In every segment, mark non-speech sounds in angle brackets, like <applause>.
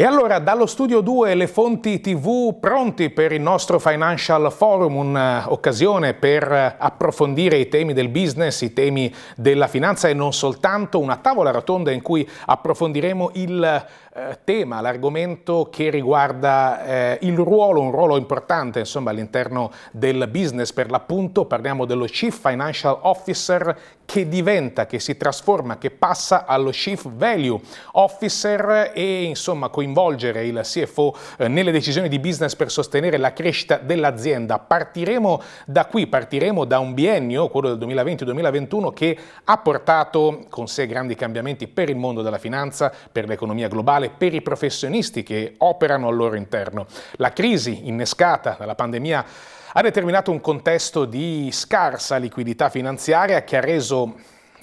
E allora dallo Studio 2 le fonti TV pronti per il nostro Financial Forum, un'occasione per approfondire i temi del business, i temi della finanza e non soltanto, una tavola rotonda in cui approfondiremo il eh, tema, l'argomento che riguarda eh, il ruolo, un ruolo importante insomma all'interno del business per l'appunto, parliamo dello Chief Financial Officer che diventa, che si trasforma, che passa allo Chief Value Officer e insomma coinvolgere il CFO eh, nelle decisioni di business per sostenere la crescita dell'azienda. Partiremo da qui, partiremo da un biennio, quello del 2020-2021, che ha portato con sé grandi cambiamenti per il mondo della finanza, per l'economia globale, per i professionisti che operano al loro interno. La crisi innescata dalla pandemia ha determinato un contesto di scarsa liquidità finanziaria che ha reso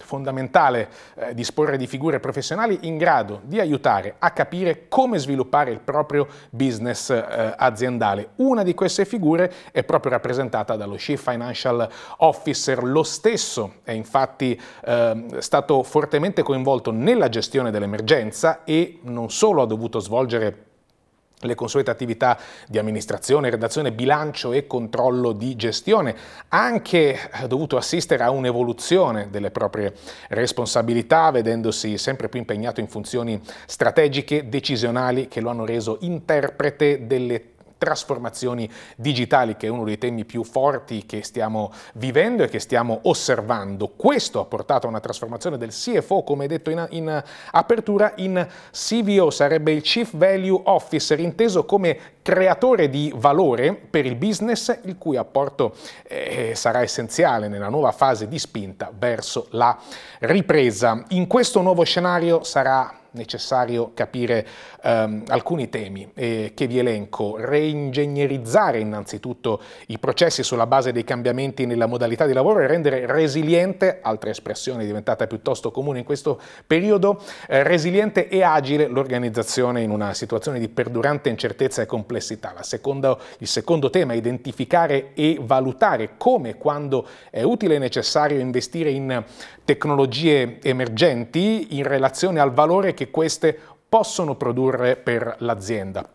fondamentale eh, disporre di figure professionali in grado di aiutare a capire come sviluppare il proprio business eh, aziendale. Una di queste figure è proprio rappresentata dallo Chief Financial Officer. Lo stesso è infatti eh, stato fortemente coinvolto nella gestione dell'emergenza e non solo ha dovuto svolgere le consuete attività di amministrazione, redazione, bilancio e controllo di gestione, anche eh, dovuto assistere a un'evoluzione delle proprie responsabilità, vedendosi sempre più impegnato in funzioni strategiche, decisionali, che lo hanno reso interprete delle trasformazioni digitali, che è uno dei temi più forti che stiamo vivendo e che stiamo osservando. Questo ha portato a una trasformazione del CFO, come detto in, in apertura, in CVO, sarebbe il Chief Value Officer, inteso come creatore di valore per il business, il cui apporto eh, sarà essenziale nella nuova fase di spinta verso la ripresa. In questo nuovo scenario sarà necessario capire ehm, alcuni temi eh, che vi elenco. Reingegnerizzare innanzitutto i processi sulla base dei cambiamenti nella modalità di lavoro e rendere resiliente, altra espressione diventata piuttosto comune in questo periodo, eh, resiliente e agile l'organizzazione in una situazione di perdurante incertezza e complessità. Seconda, il secondo tema è identificare e valutare come e quando è utile e necessario investire in tecnologie emergenti in relazione al valore che che queste possono produrre per l'azienda.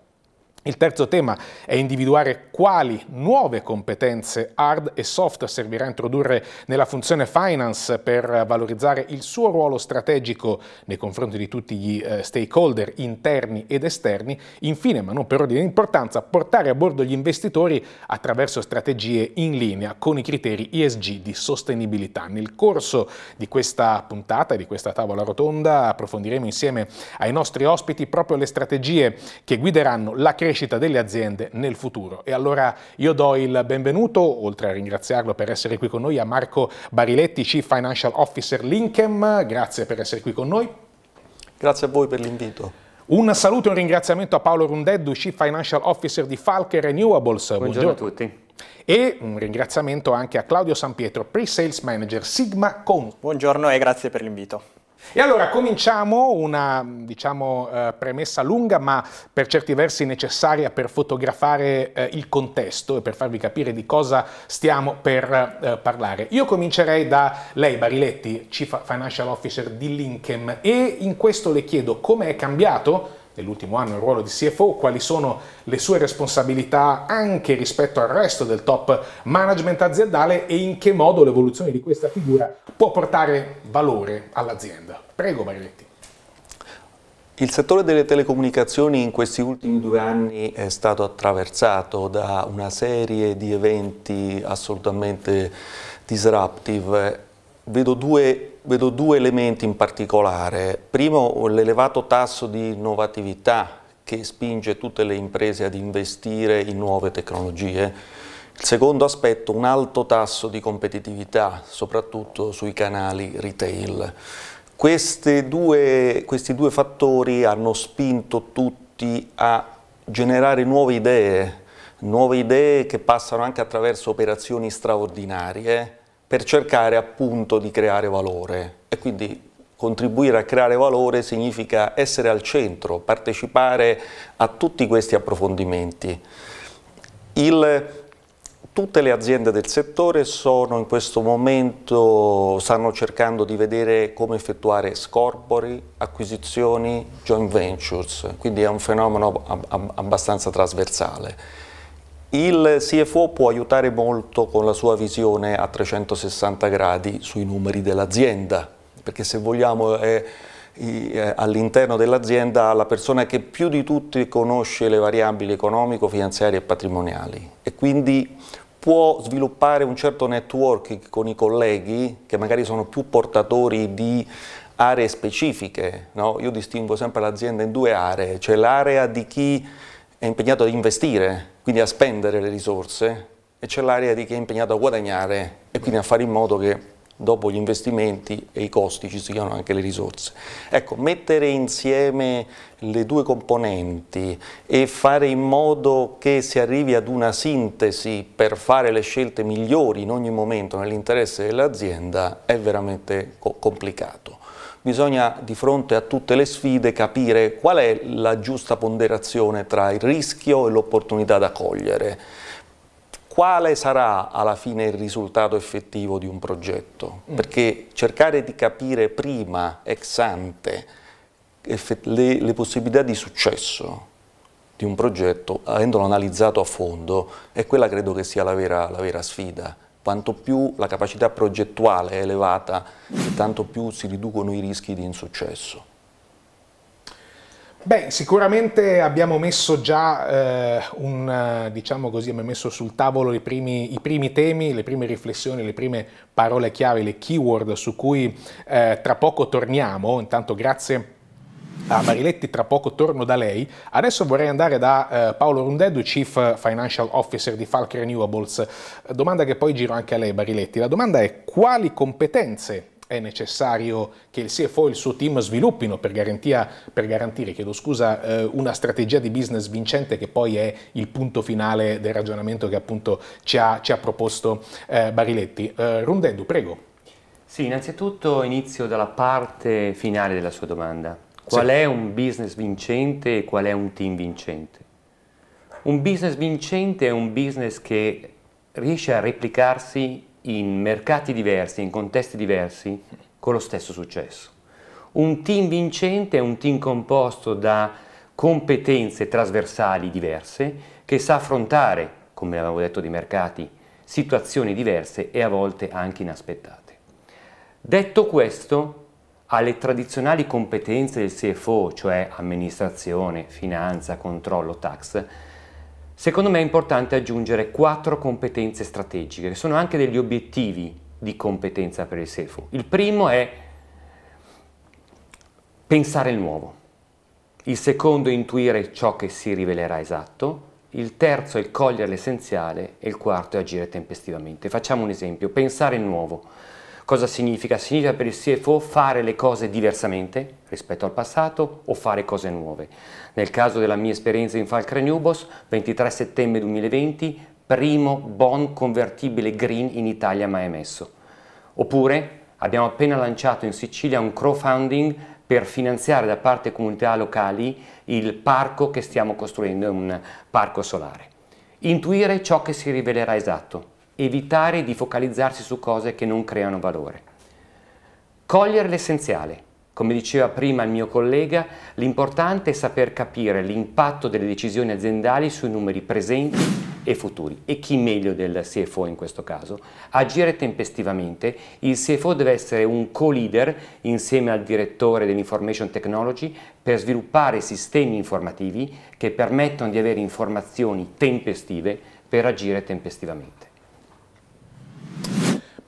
Il terzo tema è individuare quali nuove competenze hard e soft servirà a introdurre nella funzione finance per valorizzare il suo ruolo strategico nei confronti di tutti gli eh, stakeholder interni ed esterni. Infine, ma non per ordine di importanza, portare a bordo gli investitori attraverso strategie in linea con i criteri ESG di sostenibilità. Nel corso di questa puntata, di questa tavola rotonda, approfondiremo insieme ai nostri ospiti proprio le strategie che guideranno la crescita crescita delle aziende nel futuro. E allora io do il benvenuto, oltre a ringraziarlo per essere qui con noi, a Marco Bariletti, Chief Financial Officer Linkem. Grazie per essere qui con noi. Grazie a voi per l'invito. Un saluto e un ringraziamento a Paolo Rundeddu, Chief Financial Officer di Falke Renewables. Buongiorno, Buongiorno a tutti. E un ringraziamento anche a Claudio San Pietro, Pre-Sales Manager Sigma Con. Buongiorno e grazie per l'invito. E allora cominciamo una diciamo, eh, premessa lunga ma per certi versi necessaria per fotografare eh, il contesto e per farvi capire di cosa stiamo per eh, parlare. Io comincerei da lei Bariletti, Chief Financial Officer di Linkem e in questo le chiedo come è cambiato dell'ultimo anno il ruolo di CFO, quali sono le sue responsabilità anche rispetto al resto del top management aziendale e in che modo l'evoluzione di questa figura può portare valore all'azienda. Prego Barletti. Il settore delle telecomunicazioni in questi ultimi due anni è stato attraversato da una serie di eventi assolutamente disruptive. Vedo due vedo due elementi in particolare. Primo, l'elevato tasso di innovatività che spinge tutte le imprese ad investire in nuove tecnologie. Il secondo aspetto, un alto tasso di competitività, soprattutto sui canali retail. Due, questi due fattori hanno spinto tutti a generare nuove idee, nuove idee che passano anche attraverso operazioni straordinarie, per cercare appunto di creare valore e quindi contribuire a creare valore significa essere al centro, partecipare a tutti questi approfondimenti. Il, tutte le aziende del settore sono in questo momento, stanno cercando di vedere come effettuare scorpori, acquisizioni, joint ventures, quindi è un fenomeno abbastanza trasversale. Il CFO può aiutare molto con la sua visione a 360 gradi sui numeri dell'azienda, perché se vogliamo è eh, eh, all'interno dell'azienda la persona che più di tutti conosce le variabili economico, finanziarie e patrimoniali e quindi può sviluppare un certo networking con i colleghi che magari sono più portatori di aree specifiche. No? Io distingo sempre l'azienda in due aree, c'è l'area di chi è impegnato ad investire quindi a spendere le risorse, e c'è l'area di chi è impegnato a guadagnare e quindi a fare in modo che dopo gli investimenti e i costi ci siano anche le risorse. Ecco, mettere insieme le due componenti e fare in modo che si arrivi ad una sintesi per fare le scelte migliori in ogni momento nell'interesse dell'azienda è veramente co complicato bisogna di fronte a tutte le sfide capire qual è la giusta ponderazione tra il rischio e l'opportunità da cogliere. Quale sarà alla fine il risultato effettivo di un progetto? Mm. Perché cercare di capire prima, ex ante, le, le possibilità di successo di un progetto, avendolo analizzato a fondo, è quella credo che sia la vera, la vera sfida quanto più la capacità progettuale è elevata e tanto più si riducono i rischi di insuccesso. Beh, sicuramente abbiamo messo già eh, un, diciamo così, abbiamo messo sul tavolo primi, i primi temi, le prime riflessioni, le prime parole chiave, le keyword su cui eh, tra poco torniamo. Intanto grazie da ah, Mariletti, tra poco torno da lei. Adesso vorrei andare da eh, Paolo Rundeddu, Chief Financial Officer di Falk Renewables. Domanda che poi giro anche a lei, Mariletti. La domanda è quali competenze è necessario che il CFO e il suo team sviluppino per, garantia, per garantire scusa, eh, una strategia di business vincente che poi è il punto finale del ragionamento che appunto ci ha, ci ha proposto eh, Bariletti. Eh, Rundendu, prego. Sì, innanzitutto inizio dalla parte finale della sua domanda. Qual sì. è un business vincente e qual è un team vincente? Un business vincente è un business che riesce a replicarsi in mercati diversi, in contesti diversi, con lo stesso successo. Un team vincente è un team composto da competenze trasversali diverse che sa affrontare, come avevamo detto di mercati, situazioni diverse e a volte anche inaspettate. Detto questo, alle tradizionali competenze del CFO, cioè amministrazione, finanza, controllo, tax, secondo me è importante aggiungere quattro competenze strategiche, che sono anche degli obiettivi di competenza per il CFO. Il primo è pensare il nuovo, il secondo è intuire ciò che si rivelerà esatto, il terzo è cogliere l'essenziale e il quarto è agire tempestivamente. Facciamo un esempio, pensare il nuovo. Cosa significa? Significa per il CFO fare le cose diversamente rispetto al passato o fare cose nuove. Nel caso della mia esperienza in Falcre Nubos, 23 settembre 2020, primo bond convertibile green in Italia mai emesso. Oppure abbiamo appena lanciato in Sicilia un crowdfunding per finanziare da parte comunità locali il parco che stiamo costruendo, un parco solare. Intuire ciò che si rivelerà esatto, evitare di focalizzarsi su cose che non creano valore. Cogliere l'essenziale. Come diceva prima il mio collega, l'importante è saper capire l'impatto delle decisioni aziendali sui numeri presenti e futuri. E chi meglio del CFO in questo caso? Agire tempestivamente. Il CFO deve essere un co-leader insieme al direttore dell'Information Technology per sviluppare sistemi informativi che permettono di avere informazioni tempestive per agire tempestivamente.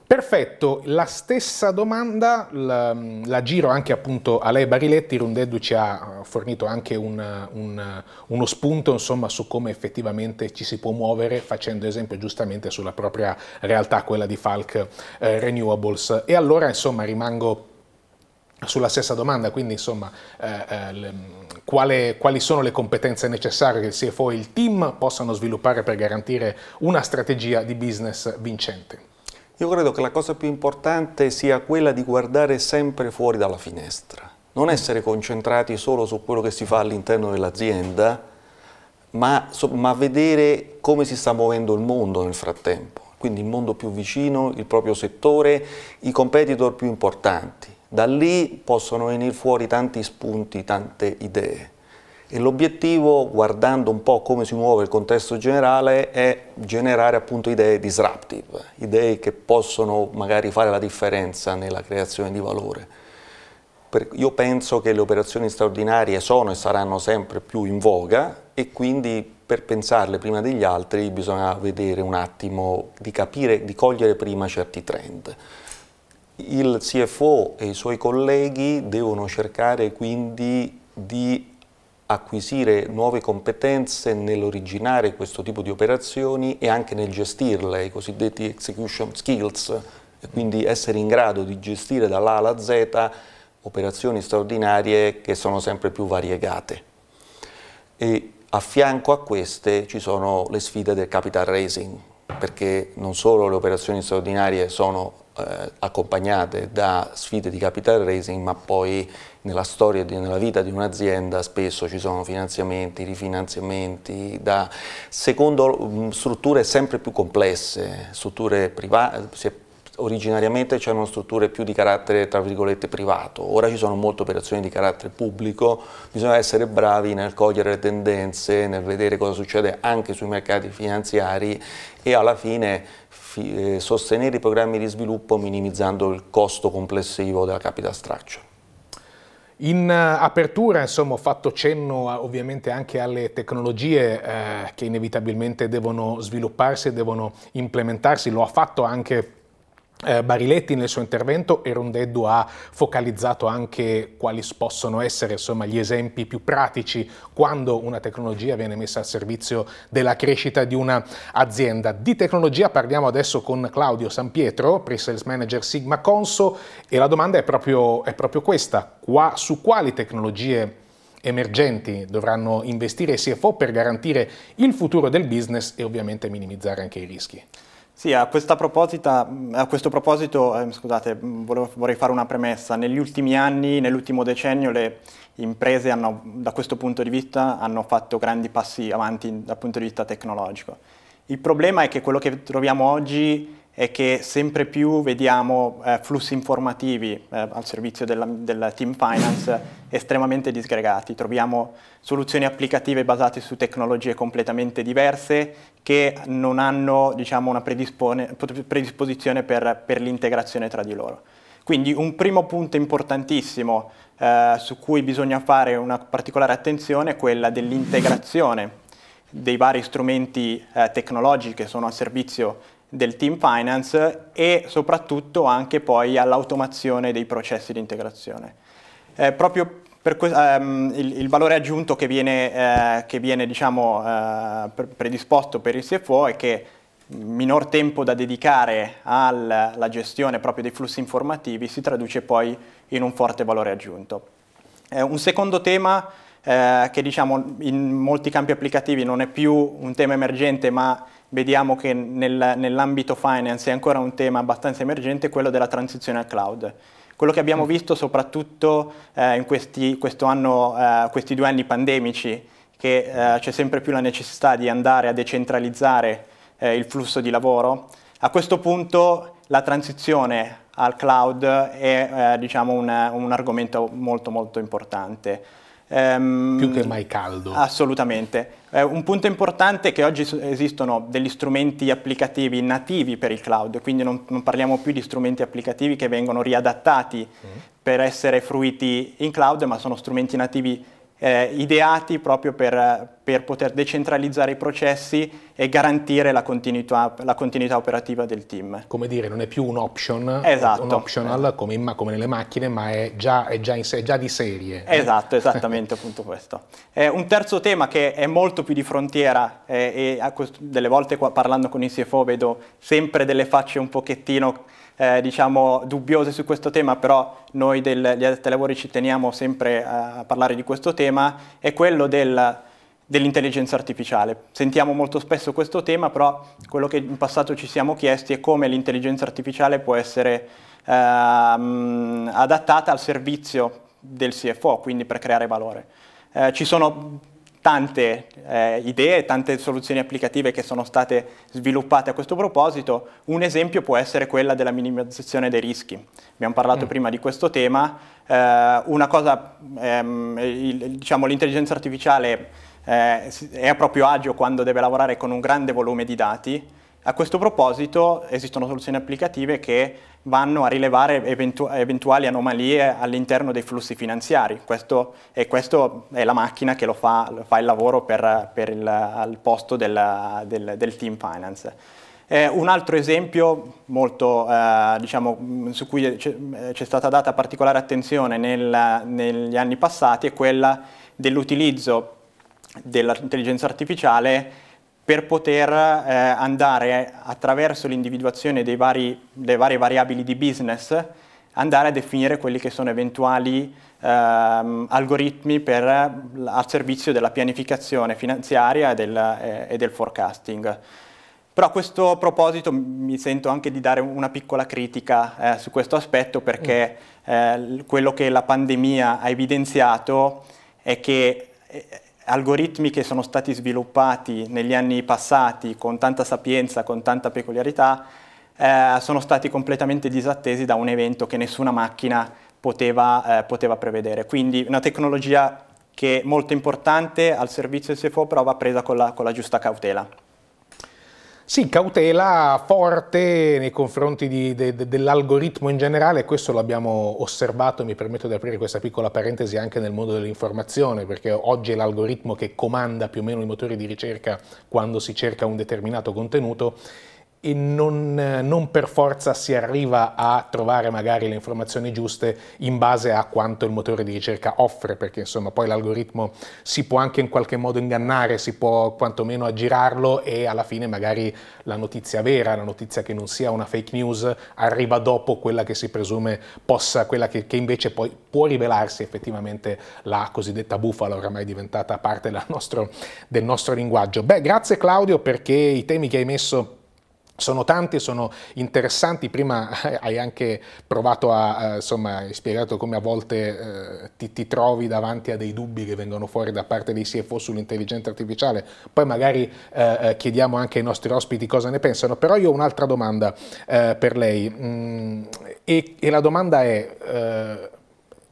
Perfetto, la stessa domanda la, la, giro anche appunto a lei Bariletti, Rondedu ci ha eh, fornito anche un, un, uno spunto insomma, su come effettivamente ci si può muovere facendo esempio giustamente sulla propria realtà, quella di Falk eh, Renewables. E allora insomma rimango sulla stessa domanda, quindi insomma, eh, eh, le, quale, quali sono le competenze necessarie che il CFO e il team possano sviluppare per garantire una strategia di business vincente? Io credo che la cosa più importante sia quella di guardare sempre fuori dalla finestra, non essere concentrati solo su quello che si fa all'interno dell'azienda, ma, ma vedere come si sta muovendo il mondo nel frattempo, quindi il mondo più vicino, il proprio settore, i competitor più importanti. Da lì possono venire fuori tanti spunti, tante idee e l'obiettivo, guardando un po' come si muove il contesto generale, è generare appunto idee disruptive, idee che possono magari fare la differenza nella creazione di valore. io penso che le operazioni straordinarie sono e saranno sempre più in voga e quindi per pensarle prima degli altri bisogna vedere un attimo, di capire, di cogliere prima certi trend il CFO e i suoi colleghi devono cercare quindi di acquisire nuove competenze nell'originare questo tipo di operazioni e anche nel gestirle, i cosiddetti execution skills, e quindi essere in grado di gestire dall'A alla Z operazioni straordinarie che sono sempre più variegate. E a fianco a queste ci sono le sfide del capital raising, perché non solo le operazioni straordinarie sono eh, accompagnate da sfide di capital raising, ma poi nella storia e nella vita di un'azienda spesso ci sono finanziamenti, rifinanziamenti, da, secondo mh, mm, strutture sempre più complesse, strutture private, originariamente c'erano strutture più di carattere tra virgolette privato, ora ci sono molte operazioni di carattere pubblico, bisogna essere bravi nel cogliere le tendenze, nel vedere cosa succede anche sui mercati finanziari e alla fine eh, sostenere i programmi di sviluppo minimizzando il costo complessivo della capital structure. In eh, apertura insomma, ho fatto cenno eh, ovviamente anche alle tecnologie eh, che inevitabilmente devono svilupparsi e devono implementarsi, lo ha fatto anche eh, Bariletti nel suo intervento e Rondeddu ha focalizzato anche quali possono essere insomma, gli esempi più pratici quando una tecnologia viene messa al servizio della crescita di un'azienda. Di tecnologia parliamo adesso con Claudio San Pietro, pre-sales manager Sigma Conso e la domanda è proprio, è proprio questa, Qua, su quali tecnologie emergenti dovranno investire i CFO per garantire il futuro del business e ovviamente minimizzare anche i rischi? Sì, a, a questo proposito eh, scusate, mm, volevo, vorrei fare una premessa. Negli ultimi anni, nell'ultimo decennio, le imprese hanno, da questo punto di vista hanno fatto grandi passi avanti dal punto di vista tecnologico. Il problema è che quello che troviamo oggi è che sempre più vediamo eh, flussi informativi eh, al servizio della, del team finance estremamente disgregati. Troviamo soluzioni applicative basate su tecnologie completamente diverse che non hanno diciamo, una predisposizione per, per l'integrazione tra di loro. Quindi un primo punto importantissimo eh, su cui bisogna fare una particolare attenzione è quella dell'integrazione dei vari strumenti eh, tecnologici che sono a servizio del team finance e soprattutto anche poi all'automazione dei processi di integrazione. Eh, proprio per ehm, il, il, valore aggiunto che viene, eh, che viene diciamo, eh, predisposto per il CFO è che minor tempo da dedicare alla gestione proprio dei flussi informativi si traduce poi in un forte valore aggiunto. Eh, un secondo tema eh, che diciamo, in molti campi applicativi non è più un tema emergente ma vediamo che nel, nell'ambito finance è ancora un tema abbastanza emergente, quello della transizione al cloud. Quello che abbiamo mm. visto soprattutto eh, in questi, anno, eh, questi, due anni pandemici, che eh, c'è sempre più la necessità di andare a decentralizzare eh, il flusso di lavoro, a questo punto la transizione al cloud è eh, diciamo, un, un argomento molto molto importante. Ehm, Più che mai caldo. Assolutamente. Eh, un punto importante è che oggi esistono degli strumenti applicativi nativi per il cloud, quindi non, non parliamo più di strumenti applicativi che vengono riadattati mm. per essere fruiti in cloud, ma sono strumenti nativi eh, ideati proprio per, per, poter decentralizzare i processi e garantire la continuità, la continuità, operativa del team. Come dire, non è più un option, esatto. un optional come, in, come, nelle macchine, ma è già, è già, in, è già di serie. Esatto, esattamente <laughs> appunto questo. Eh, un terzo tema che è molto più di frontiera eh, e delle volte parlando con i CFO vedo sempre delle facce un pochettino eh, diciamo, dubbiose su questo tema, però noi degli di Addetti Lavori ci teniamo sempre eh, a parlare di questo tema, è quello del dell'intelligenza artificiale. Sentiamo molto spesso questo tema, però quello che in passato ci siamo chiesti è come l'intelligenza artificiale può essere ehm, adattata al servizio del CFO, quindi per creare valore. Eh, ci sono tante eh, idee, tante soluzioni applicative che sono state sviluppate a questo proposito. Un esempio può essere quella della minimizzazione dei rischi. Abbiamo parlato mm. prima di questo tema. Eh, una cosa, ehm, il, diciamo, l'intelligenza artificiale eh, è a proprio agio quando deve lavorare con un grande volume di dati. A questo proposito esistono soluzioni applicative che vanno a rilevare eventu eventuali anomalie all'interno dei flussi finanziari questo, e questa è la macchina che lo fa, fa il lavoro per, per il, al posto del, del, del team finance. Eh, un altro esempio molto, eh, diciamo, mm, su cui c'è stata data particolare attenzione nel, negli anni passati è quella dell'utilizzo dell'intelligenza artificiale per poter eh, andare attraverso l'individuazione dei vari, delle varie variabili di business andare a definire quelli che sono eventuali ehm, algoritmi per, al servizio della pianificazione finanziaria e del, eh, e del, forecasting. Però a questo proposito mi sento anche di dare una piccola critica eh, su questo aspetto perché mm. eh, quello che la pandemia ha evidenziato è che eh, algoritmi che sono stati sviluppati negli anni passati con tanta sapienza, con tanta peculiarità, eh, sono stati completamente disattesi da un evento che nessuna macchina poteva, eh, poteva prevedere. Quindi una tecnologia che è molto importante al servizio del CFO, però va presa con la, con la giusta cautela. Sì, cautela forte nei confronti de, de, dell'algoritmo in generale, questo l'abbiamo osservato, mi permetto di aprire questa piccola parentesi anche nel mondo dell'informazione, perché oggi è l'algoritmo che comanda più o meno i motori di ricerca quando si cerca un determinato contenuto e non, non, per forza si arriva a trovare magari le informazioni giuste in base a quanto il motore di ricerca offre, perché insomma poi l'algoritmo si può anche in qualche modo ingannare, si può quantomeno aggirarlo e alla fine magari la notizia vera, la notizia che non sia una fake news, arriva dopo quella che si presume possa, quella che, che invece poi può rivelarsi effettivamente la cosiddetta bufala oramai diventata parte nostro, del nostro linguaggio. Beh, grazie Claudio perché i temi che hai messo sono tanti, sono interessanti, prima eh, hai anche provato a, eh, insomma, hai spiegato come a volte eh, ti, ti, trovi davanti a dei dubbi che vengono fuori da parte dei CFO sull'intelligenza artificiale, poi magari eh, eh, chiediamo anche ai nostri ospiti cosa ne pensano, però io ho un'altra domanda eh, per lei mm, e, e, la domanda è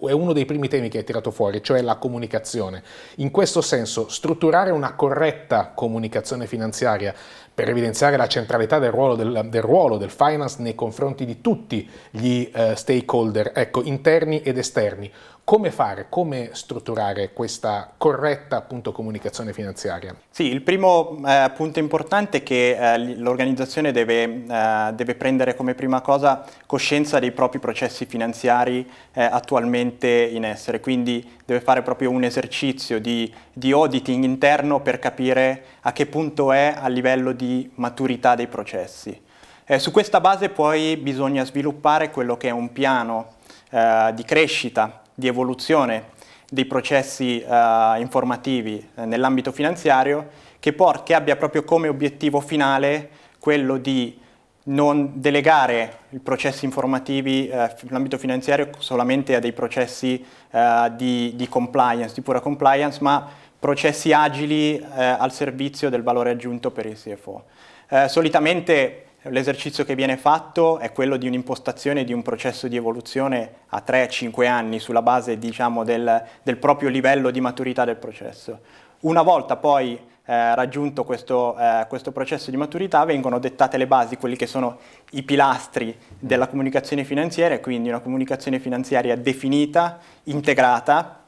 è uno dei primi temi che hai tirato fuori, cioè la comunicazione. In questo senso, strutturare una corretta comunicazione finanziaria per evidenziare la centralità del ruolo del, del ruolo del finance nei confronti di tutti gli eh, stakeholder, ecco, interni ed esterni, come fare, come strutturare questa corretta appunto, comunicazione finanziaria? Sì, il primo eh, punto importante è che eh, l'organizzazione deve, eh, deve, prendere come prima cosa coscienza dei propri processi finanziari eh, attualmente in essere, quindi deve fare proprio un esercizio di, di auditing interno per capire a che punto è a livello di maturità dei processi. Eh, su questa base poi bisogna sviluppare quello che è un piano eh, di crescita di evoluzione dei processi eh, informativi eh, nell'ambito finanziario che, por- che abbia proprio come obiettivo finale quello di non delegare i processi informativi eh, nell'ambito finanziario solamente a dei processi eh, di, di, compliance, di pura compliance, ma processi agili eh, al servizio del valore aggiunto per il CFO. Eh, solitamente L'esercizio che viene fatto è quello di un'impostazione di un processo di evoluzione a 3-5 anni sulla base diciamo, del, del, proprio livello di maturità del processo. Una volta poi eh, raggiunto questo, eh, questo, processo di maturità vengono dettate le basi, quelli che sono i pilastri della comunicazione finanziaria, quindi una comunicazione finanziaria definita, integrata,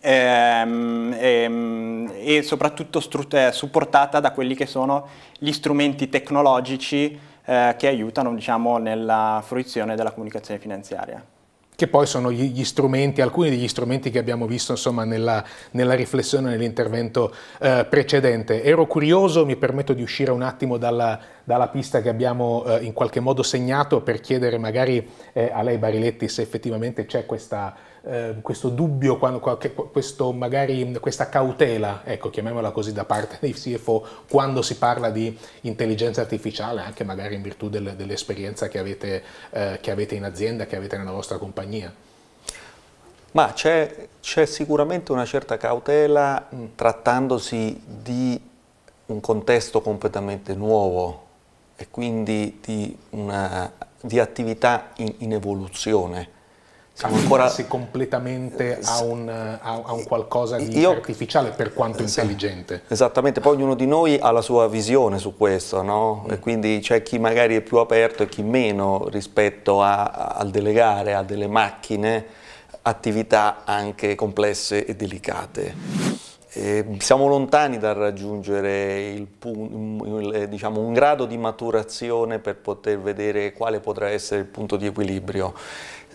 Ehm, ehm, e soprattutto eh, supportata da quelli che sono gli strumenti tecnologici eh, che aiutano diciamo, nella fruizione della comunicazione finanziaria che poi sono gli, strumenti, alcuni degli strumenti che abbiamo visto insomma, nella, nella, riflessione, nell'intervento eh, precedente. Ero curioso, mi permetto di uscire un attimo dalla, dalla pista che abbiamo eh, in qualche modo segnato per chiedere magari eh, a lei Bariletti se effettivamente c'è questa Ehm, questo dubbio, quando, questo magari, questa cautela, ecco, chiamiamola così, da parte dei CFO quando si parla di intelligenza artificiale, anche magari in virtù del, dell'esperienza che avete, eh, che avete in azienda, che avete nella vostra compagnia? Ma c'è, sicuramente una certa cautela mm. trattandosi di un contesto completamente nuovo e quindi di, una, di attività in, in evoluzione siamo ancora completamente a un, a, a un, qualcosa di Io, artificiale per quanto eh, sì, intelligente. Esattamente, poi ognuno di noi ha la sua visione su questo, no? mm. E quindi c'è chi magari è più aperto e chi meno rispetto al delegare a delle macchine attività anche complesse e delicate. E siamo lontani dal raggiungere il, il, eh, diciamo, un grado di maturazione per poter vedere quale potrà essere il punto di equilibrio.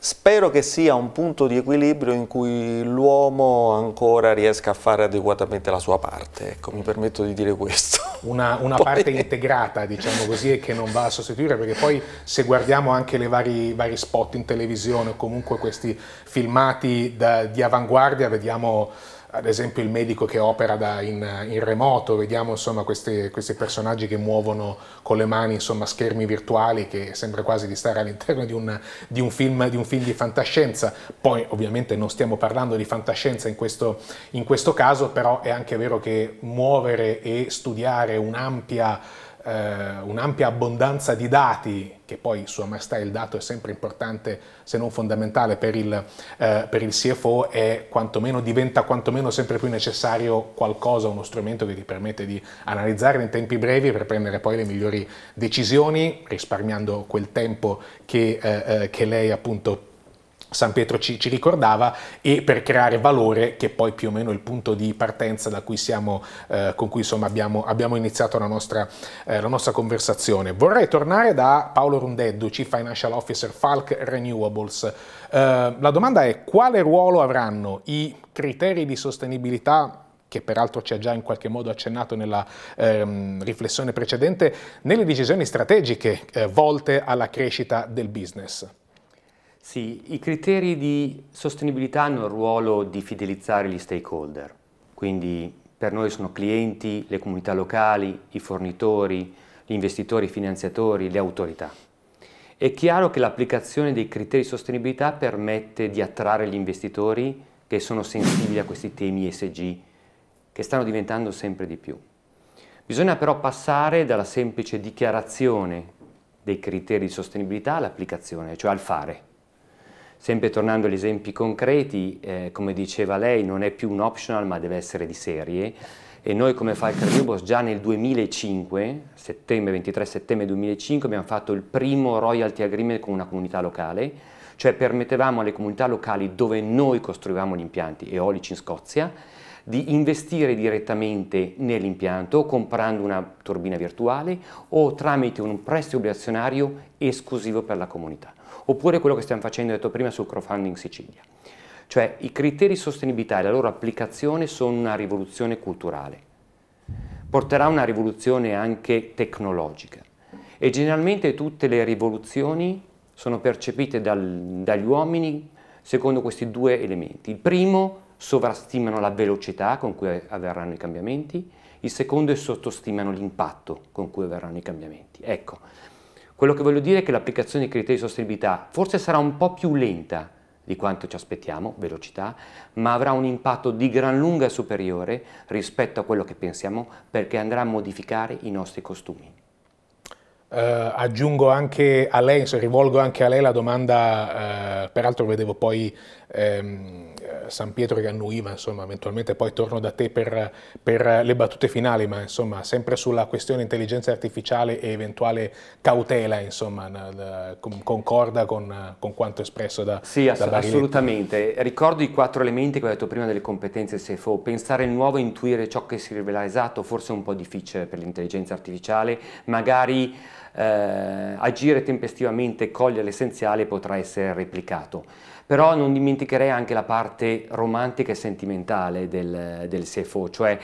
Spero che sia un punto di equilibrio in cui l'uomo ancora riesca a fare adeguatamente la sua parte, ecco, mi permetto di dire questo. Una, una <laughs> poi... parte integrata, diciamo così, e che non va a sostituire, perché poi se guardiamo anche i vari, vari, spot in televisione o comunque questi filmati da, di avanguardia, vediamo ad esempio il medico che opera da, in, in, remoto, vediamo insomma, questi, questi, personaggi che muovono con le mani insomma, schermi virtuali che sembra quasi di stare all'interno di, di, di un, film, di fantascienza, poi ovviamente non stiamo parlando di fantascienza in questo, in questo caso, però è anche vero che muovere e studiare un'ampia eh, un'ampia abbondanza di dati, che poi Sua Maestà il dato è sempre importante se non fondamentale per il, eh, per il CFO e quantomeno diventa quantomeno sempre più necessario qualcosa, uno strumento che ti permette di analizzare in tempi brevi per prendere poi le migliori decisioni risparmiando quel tempo che, eh, eh che lei appunto San Pietro ci, ci, ricordava e per creare valore che poi più o meno è il punto di partenza da cui siamo, eh, con cui insomma abbiamo, abbiamo iniziato la nostra, eh, la nostra, conversazione. Vorrei tornare da Paolo Rundeddu, Chief Financial Officer Falk Renewables. Eh, la domanda è quale ruolo avranno i criteri di sostenibilità che peraltro ci ha già in qualche modo accennato nella ehm, riflessione precedente, nelle decisioni strategiche eh, volte alla crescita del business. Sì, i criteri di sostenibilità hanno il ruolo di fidelizzare gli stakeholder, quindi per noi sono clienti, le comunità locali, i fornitori, gli investitori, i finanziatori, le autorità. È chiaro che l'applicazione dei criteri di sostenibilità permette di attrarre gli investitori che sono sensibili a questi temi ESG, che stanno diventando sempre di più. Bisogna però passare dalla semplice dichiarazione dei criteri di sostenibilità all'applicazione, cioè al fare. Sempre tornando agli esempi concreti, eh, come diceva lei, non è più un optional ma deve essere di serie e noi come Falcon Newbos già nel 2005, settembre, 23 settembre 2005, abbiamo fatto il primo royalty agreement con una comunità locale, cioè permettevamo alle comunità locali dove noi costruivamo gli impianti eolici in Scozia di investire direttamente nell'impianto comprando una turbina virtuale o tramite un prestito obbligazionario esclusivo per la comunità oppure quello che stiamo facendo, detto prima, sul crowdfunding Sicilia. Cioè i criteri di sostenibilità e la loro applicazione sono una rivoluzione culturale, porterà una rivoluzione anche tecnologica e generalmente tutte le rivoluzioni sono percepite dal, dagli uomini secondo questi due elementi. Il primo, sovrastimano la velocità con cui avverranno i cambiamenti, il secondo è sottostimano l'impatto con cui avverranno i cambiamenti. Ecco, quello che voglio dire è che l'applicazione dei criteri di sostenibilità forse sarà un po' più lenta di quanto ci aspettiamo, velocità, ma avrà un impatto di gran lunga superiore rispetto a quello che pensiamo perché andrà a modificare i nostri costumi. Eh, aggiungo anche a lei, se rivolgo anche a lei la domanda, eh, peraltro vedevo poi ehm, eh, San Pietro che annuiva, insomma, eventualmente poi torno da te per, per, le battute finali, ma insomma, sempre sulla questione intelligenza artificiale e eventuale cautela, insomma, na, na, concorda con, con, quanto espresso da Sì, ass da assolutamente. Ricordo i quattro elementi che ho detto prima delle competenze CFO, pensare il nuovo, intuire ciò che si rivela esatto, forse è un po' difficile per l'intelligenza artificiale, magari eh, agire tempestivamente, cogliere l'essenziale potrà essere replicato. Però non dimenticherei anche la parte romantica e sentimentale del, del CFO, cioè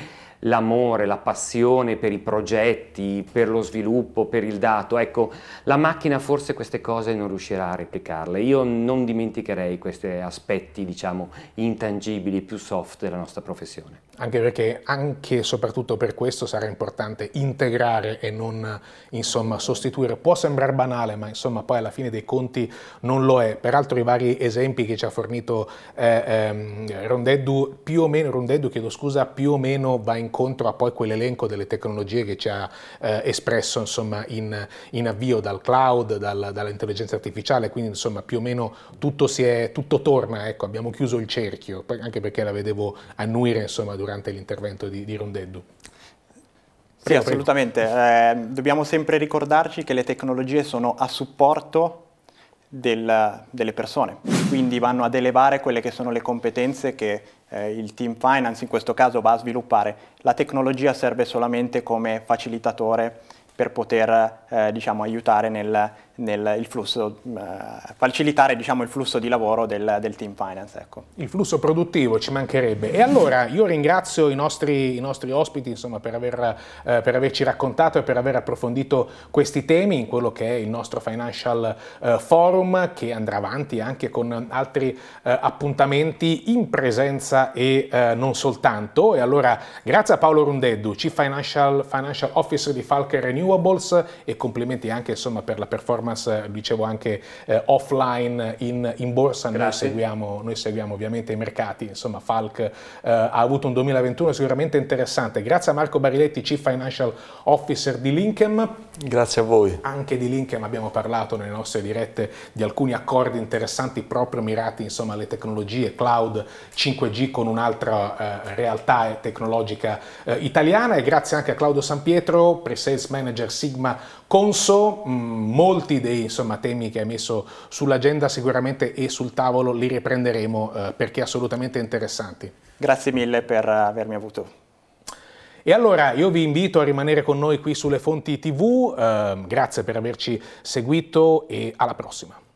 l'amore, la passione per i progetti, per lo sviluppo, per il dato. Ecco, la macchina forse queste cose non riuscirà a replicarle. Io non dimenticherei questi aspetti, diciamo, intangibili, più soft della nostra professione. Anche perché anche e soprattutto per questo sarà importante integrare e non, insomma, sostituire. Può sembrare banale, ma insomma, poi alla fine dei conti non lo è. Peraltro i vari esempi che ci ha fornito eh, ehm, Rondeddu, più o meno, Rondeddu, chiedo scusa, più o meno va in incontro a poi quell'elenco delle tecnologie che ci ha eh, espresso insomma, in, in, avvio dal cloud, dal, dall'intelligenza artificiale, quindi insomma più o meno tutto, è, tutto torna, ecco, abbiamo chiuso il cerchio, anche perché la vedevo annuire insomma, durante l'intervento di, di Rondeddu. Sì, assolutamente. Eh, dobbiamo sempre ricordarci che le tecnologie sono a supporto del, delle persone, quindi vanno ad elevare quelle che sono le competenze che eh, il team finance in questo caso va a sviluppare. La tecnologia serve solamente come facilitatore per poter eh, diciamo, aiutare nel, nel, il flusso, eh, facilitare diciamo, il flusso di lavoro del, del team finance. Ecco. Il flusso produttivo ci mancherebbe. E allora io ringrazio i nostri, i nostri ospiti insomma, per, aver, eh, per, averci raccontato e per aver approfondito questi temi in quello che è il nostro Financial eh, Forum che andrà avanti anche con altri eh, appuntamenti in presenza e eh, non soltanto. E allora grazie a Paolo Rundeddu, Chief Financial, Financial Officer di Falcon Renewables e complimenti anche insomma, per la performance performance, eh, dicevo anche eh, offline in, in borsa, noi seguiamo, noi seguiamo, ovviamente i mercati, insomma Falk eh, ha avuto un 2021 sicuramente interessante, grazie a Marco Bariletti, Chief Financial Officer di Linkem. Grazie a voi. Anche di Linkem abbiamo parlato nelle nostre dirette di alcuni accordi interessanti proprio mirati insomma, alle tecnologie cloud 5G con un'altra eh, realtà eh, tecnologica eh, italiana e grazie anche a Claudio San Pietro, pre-sales manager Sigma Conso, mh, mm, molti dei insomma, temi che hai messo sull'agenda sicuramente e sul tavolo li riprenderemo eh, perché assolutamente interessanti. Grazie mille per avermi avuto. E allora io vi invito a rimanere con noi qui sulle fonti TV, eh, grazie per averci seguito e alla prossima.